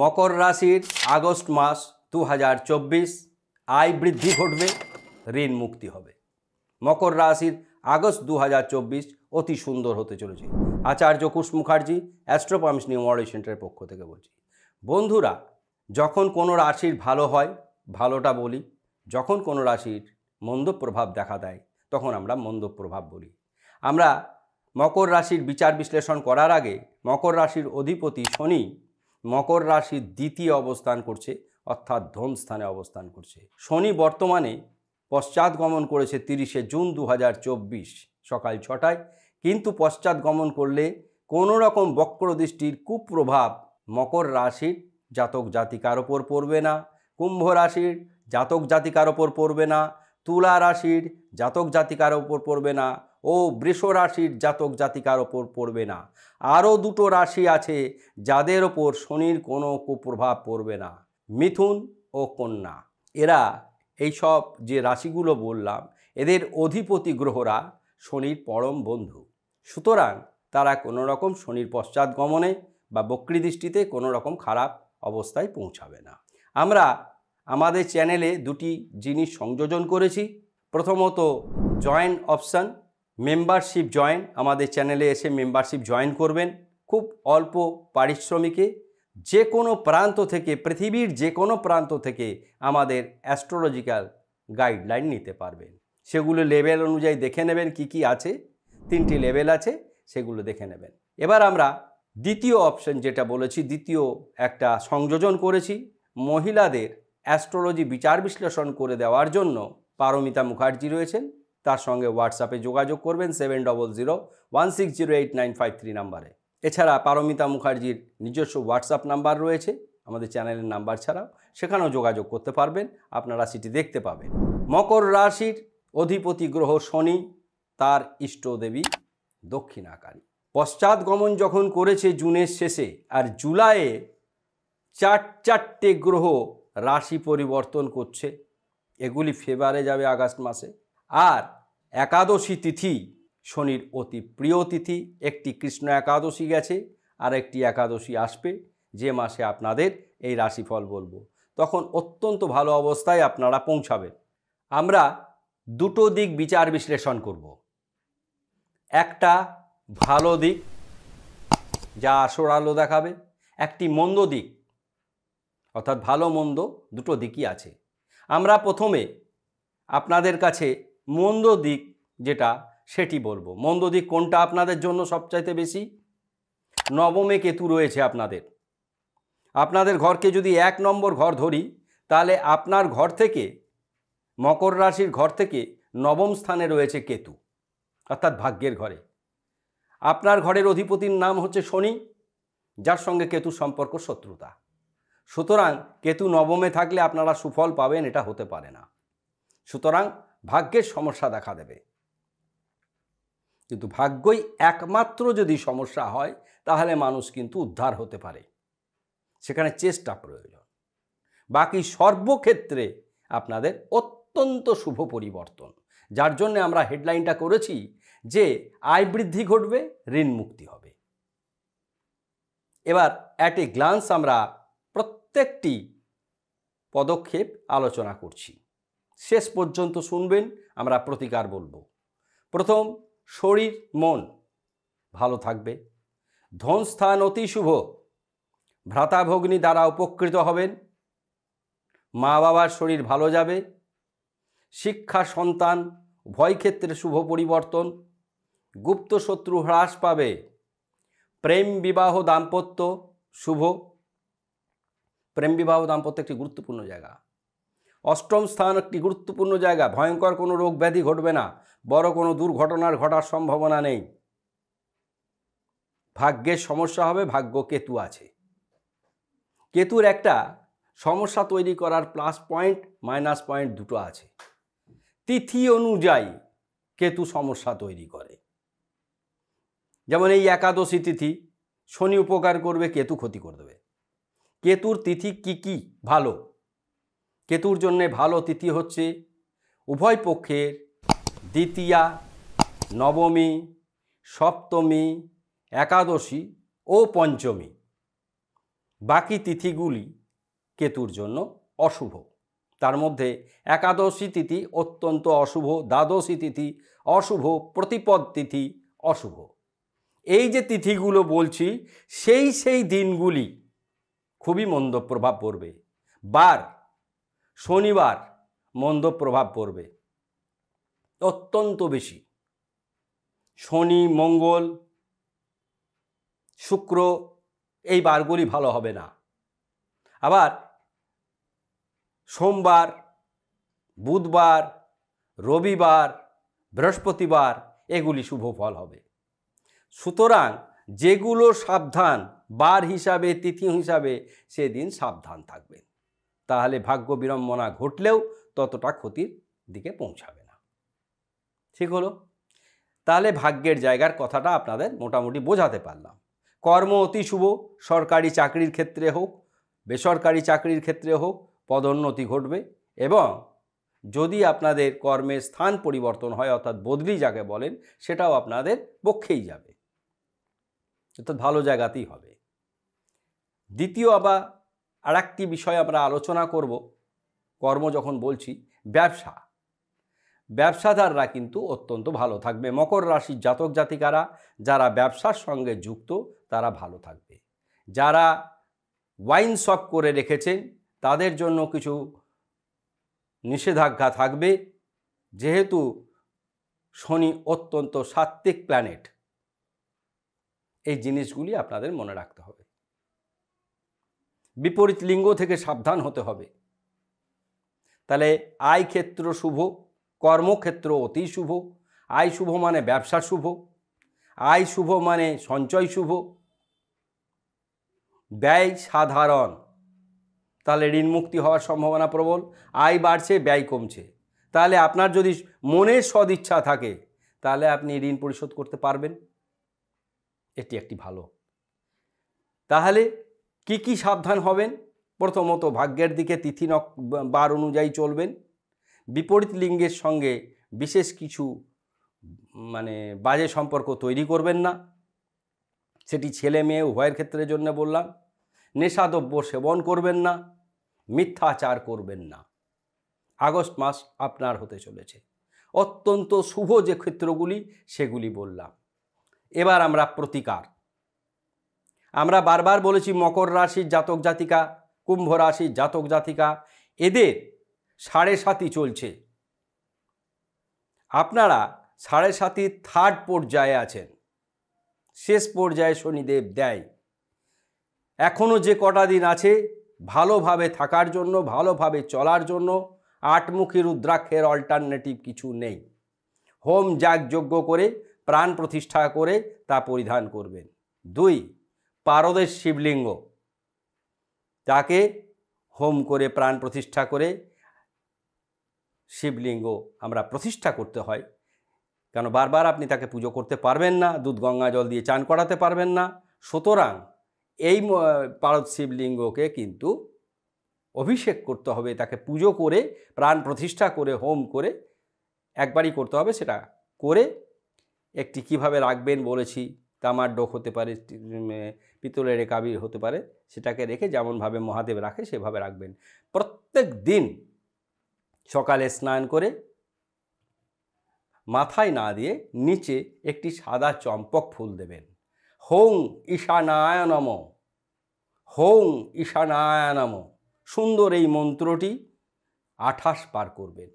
মকর রাশির আগস্ট মাস দু আয় বৃদ্ধি ঘটবে ঋণ মুক্তি হবে মকর রাশির আগস্ট দু অতি সুন্দর হতে চলেছে আচার্য কুশ মুখার্জি অ্যাস্ট্রোপামিস নিউ মডেল সেন্টারের পক্ষ থেকে বলছি বন্ধুরা যখন কোনো রাশির ভালো হয় ভালোটা বলি যখন কোনো রাশির মন্দ প্রভাব দেখা দেয় তখন আমরা মন্দ প্রভাব বলি আমরা মকর রাশির বিচার বিশ্লেষণ করার আগে মকর রাশির অধিপতি শনি মকর রাশির দ্বিতীয় অবস্থান করছে অর্থাৎ ধন স্থানে অবস্থান করছে শনি বর্তমানে পশ্চাৎ গমন করেছে তিরিশে জুন দু সকাল ছটায় কিন্তু পশ্চাৎ গমন করলে কোনো রকম বক্রদৃষ্টির কুপ্রভাব মকর রাশির জাতক জাতিকার ওপর পড়বে না কুম্ভ রাশির জাতক জাতিকার ওপর পড়বে না তুলা রাশির জাতক জাতিকার ওপর পড়বে না ও বৃষ রাশির জাতক জাতিকার ওপর পড়বে না আরও দুটো রাশি আছে যাদের ওপর শনির কোনো কুপ্রভাব পড়বে না মিথুন ও কন্যা এরা এইসব যে রাশিগুলো বললাম এদের অধিপতি গ্রহরা শনির পরম বন্ধু সুতরাং তারা কোনো রকম শনির পশ্চাৎ গমনে বা বক্রী দৃষ্টিতে কোনো রকম খারাপ অবস্থায় পৌঁছাবে না আমরা আমাদের চ্যানেলে দুটি জিনিস সংযোজন করেছি প্রথমত জয়েন অপশান মেম্বারশিপ জয়েন আমাদের চ্যানেলে এসে মেম্বারশিপ জয়েন করবেন খুব অল্প পারিশ্রমিকে যে কোনো প্রান্ত থেকে পৃথিবীর যে কোনো প্রান্ত থেকে আমাদের অ্যাস্ট্রোলজিক্যাল গাইডলাইন নিতে পারবেন সেগুলো লেভেল অনুযায়ী দেখে নেবেন কি কি আছে তিনটি লেভেল আছে সেগুলো দেখে নেবেন এবার আমরা দ্বিতীয় অপশন যেটা বলেছি দ্বিতীয় একটা সংযোজন করেছি মহিলাদের অ্যাস্ট্রোলজি বিচার বিশ্লেষণ করে দেওয়ার জন্য পারমিতা মুখার্জি রয়েছেন তার সঙ্গে হোয়াটসঅ্যাপে যোগাযোগ করবেন seven double zero one six zero eight nine five three নাম্বারে এছাড়া পারমিতা মুখার্জির নিজস্ব হোয়াটসঅ্যাপ নাম্বার রয়েছে আমাদের চ্যানেলের নাম্বার ছাড়াও সেখানেও যোগাযোগ করতে পারবেন আপনারা সেটি দেখতে পাবেন মকর রাশির অধিপতি গ্রহ শনি তার ইষ্টদেবী দক্ষিণাকারী পশ্চাৎ গমন যখন করেছে জুনের শেষে আর জুলাইয়ে চার চারটে গ্রহ রাশি পরিবর্তন করছে এগুলি ফেভারে যাবে আগস্ট মাসে আর একাদশী তিথি শনির অতি প্রিয় তিথি একটি কৃষ্ণ একাদশী গেছে আর একটি একাদশী আসবে যে মাসে আপনাদের এই রাশিফল বলবো তখন অত্যন্ত ভালো অবস্থায় আপনারা পৌঁছাবেন আমরা দুটো দিক বিচার বিশ্লেষণ করব একটা ভালো দিক যা আসর আলো দেখাবে একটি মন্দ দিক অর্থাৎ ভালো মন্দ দুটো দিকই আছে আমরা প্রথমে আপনাদের কাছে মন্দ দিক যেটা সেটি বলবো মন্দ দিক কোনটা আপনাদের জন্য সবচাইতে বেশি নবমে কেতু রয়েছে আপনাদের আপনাদের ঘরকে যদি এক নম্বর ঘর ধরি তাহলে আপনার ঘর থেকে মকর রাশির ঘর থেকে নবম স্থানে রয়েছে কেতু অর্থাৎ ভাগ্যের ঘরে আপনার ঘরের অধিপতির নাম হচ্ছে শনি যার সঙ্গে কেতু সম্পর্ক শত্রুতা সুতরাং কেতু নবমে থাকলে আপনারা সুফল পাবেন এটা হতে পারে না সুতরাং ভাগ্যের সমস্যা দেখা দেবে কিন্তু ভাগ্যই একমাত্র যদি সমস্যা হয় তাহলে মানুষ কিন্তু উদ্ধার হতে পারে সেখানে চেষ্টা প্রয়োজন বাকি সর্বক্ষেত্রে আপনাদের অত্যন্ত শুভ পরিবর্তন যার জন্য আমরা হেডলাইনটা করেছি যে আয় বৃদ্ধি ঘটবে ঋণ মুক্তি হবে এবার অ্যাট এ গ্লান্স আমরা প্রত্যেকটি পদক্ষেপ আলোচনা করছি শেষ পর্যন্ত শুনবেন আমরা প্রতিকার বলবো প্রথম শরীর মন ভালো থাকবে ধনস্থান অতি শুভ ভ্রাতাভগ্নি দ্বারা উপকৃত হবেন মা বাবার শরীর ভালো যাবে শিক্ষা সন্তান ভয় ক্ষেত্রে শুভ পরিবর্তন গুপ্ত শত্রু হ্রাস পাবে প্রেম বিবাহ দাম্পত্য শুভ প্রেম বিবাহ দাম্পত্য একটি গুরুত্বপূর্ণ জায়গা অষ্টম স্থান একটি গুরুত্বপূর্ণ জায়গা ভয়ঙ্কর কোনো রোগ ব্যাধি ঘটবে না বড় কোনো দুর্ঘটনার ঘটার সম্ভাবনা নেই ভাগ্যের সমস্যা হবে ভাগ্য কেতু আছে কেতুর একটা সমস্যা তৈরি করার প্লাস পয়েন্ট মাইনাস পয়েন্ট দুটো আছে তিথি অনুযায়ী কেতু সমস্যা তৈরি করে যেমন এই একাদশী তিথি শনি উপকার করবে কেতু ক্ষতি করে দেবে কেতুর তিথি কি কি ভালো কেতুর জন্য ভালো তিথি হচ্ছে উভয় পক্ষের দ্বিতীয়া নবমী সপ্তমী একাদশী ও পঞ্চমী বাকি তিথিগুলি কেতুর জন্য অশুভ তার মধ্যে একাদশী তিথি অত্যন্ত অশুভ দ্বাদশী তিথি অশুভ প্রতিপদ তিথি অশুভ এই যে তিথিগুলো বলছি সেই সেই দিনগুলি খুবই মন্দ প্রভাব পড়বে বার শনিবার মন্দ প্রভাব পড়বে অত্যন্ত বেশি শনি মঙ্গল শুক্র এই বারগুলি ভালো হবে না আবার সোমবার বুধবার রবিবার বৃহস্পতিবার এগুলি শুভ ফল হবে সুতরাং যেগুলো সাবধান বার হিসাবে তিথি হিসাবে সেদিন সাবধান থাকবেন তাহলে ভাগ্য বিড়ম্বনা ঘটলেও ততটা ক্ষতির দিকে পৌঁছাবে না ঠিক হলো তাহলে ভাগ্যের জায়গার কথাটা আপনাদের মোটামুটি বোঝাতে পারলাম কর্ম অতি শুভ সরকারি চাকরির ক্ষেত্রে হোক বেসরকারি চাকরির ক্ষেত্রে হোক পদোন্নতি ঘটবে এবং যদি আপনাদের কর্মের স্থান পরিবর্তন হয় অর্থাৎ বদলি যাকে বলেন সেটাও আপনাদের পক্ষেই যাবে অর্থাৎ ভালো জায়গাতেই হবে দ্বিতীয় আবার আর একটি বিষয় আমরা আলোচনা করব কর্ম যখন বলছি ব্যবসা ব্যবসাদাররা কিন্তু অত্যন্ত ভালো থাকবে মকর রাশির জাতক জাতিকারা যারা ব্যবসার সঙ্গে যুক্ত তারা ভালো থাকবে যারা ওয়াইন শপ করে রেখেছেন তাদের জন্য কিছু নিষেধাজ্ঞা থাকবে যেহেতু শনি অত্যন্ত সাত্ত্বিক প্ল্যানেট এই জিনিসগুলি আপনাদের মনে রাখতে হবে বিপরীত লিঙ্গ থেকে সাবধান হতে হবে তাহলে আয় ক্ষেত্র শুভ কর্মক্ষেত্র অতি শুভ আয় শুভ মানে ব্যবসা শুভ আয় শুভ মানে সঞ্চয় শুভ ব্যয় সাধারণ তাহলে ঋণ মুক্তি হওয়ার সম্ভাবনা প্রবল আয় বাড়ছে ব্যয় কমছে তাহলে আপনার যদি মনের সদিচ্ছা থাকে তাহলে আপনি ঋণ পরিশোধ করতে পারবেন এটি একটি ভালো তাহলে কি কি সাবধান হবেন প্রথমত ভাগ্যের দিকে তিথি বার অনুযায়ী চলবেন বিপরীত লিঙ্গের সঙ্গে বিশেষ কিছু মানে বাজে সম্পর্ক তৈরি করবেন না সেটি ছেলে মেয়ে উভয়ের ক্ষেত্রে জন্য বললাম নেশাদ্রব্য সেবন করবেন না মিথ্যাচার করবেন না আগস্ট মাস আপনার হতে চলেছে অত্যন্ত শুভ যে ক্ষেত্রগুলি সেগুলি বললাম এবার আমরা প্রতিকার আমরা বারবার বলেছি মকর রাশির জাতক জাতিকা কুম্ভ রাশির জাতক জাতিকা এদের সাড়ে সাতই চলছে আপনারা সাড়ে সাতই থার্ড পর্যায়ে আছেন শেষ পর্যায়ে শনিদেব দেয় এখনও যে কটা দিন আছে ভালোভাবে থাকার জন্য ভালোভাবে চলার জন্য আটমুখী রুদ্রাক্ষের অল্টারনেটিভ কিছু নেই হোম যাগ যজ্ঞ করে প্রাণ প্রতিষ্ঠা করে তা পরিধান করবেন দুই পারদের শিবলিঙ্গ তাকে হোম করে প্রাণ প্রতিষ্ঠা করে শিবলিঙ্গ আমরা প্রতিষ্ঠা করতে হয় কেন বারবার আপনি তাকে পুজো করতে পারবেন না দুধ গঙ্গা জল দিয়ে চান করাতে পারবেন না সুতরাং এই পারদ শিবলিঙ্গকে কিন্তু অভিষেক করতে হবে তাকে পুজো করে প্রাণ প্রতিষ্ঠা করে হোম করে একবারই করতে হবে সেটা করে একটি কিভাবে রাখবেন বলেছি তামার ডোক হতে পারে পিতলের একাবির হতে পারে সেটাকে রেখে যেমনভাবে মহাদেব রাখে সেভাবে রাখবেন প্রত্যেক দিন সকালে স্নান করে মাথায় না দিয়ে নিচে একটি সাদা চম্পক ফুল দেবেন হোং ঈশানায়নম হোং ঈশানায়নম সুন্দর এই মন্ত্রটি আঠাশ পার করবেন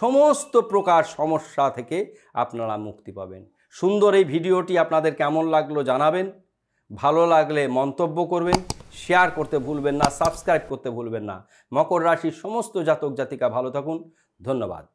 সমস্ত প্রকার সমস্যা থেকে আপনারা মুক্তি পাবেন সুন্দর এই ভিডিওটি আপনাদের কেমন লাগলো জানাবেন ভালো লাগলে মন্তব্য করবেন শেয়ার করতে ভুলবেন না সাবস্ক্রাইব করতে ভুলবেন না মকর রাশির সমস্ত জাতক জাতিকা ভালো থাকুন ধন্যবাদ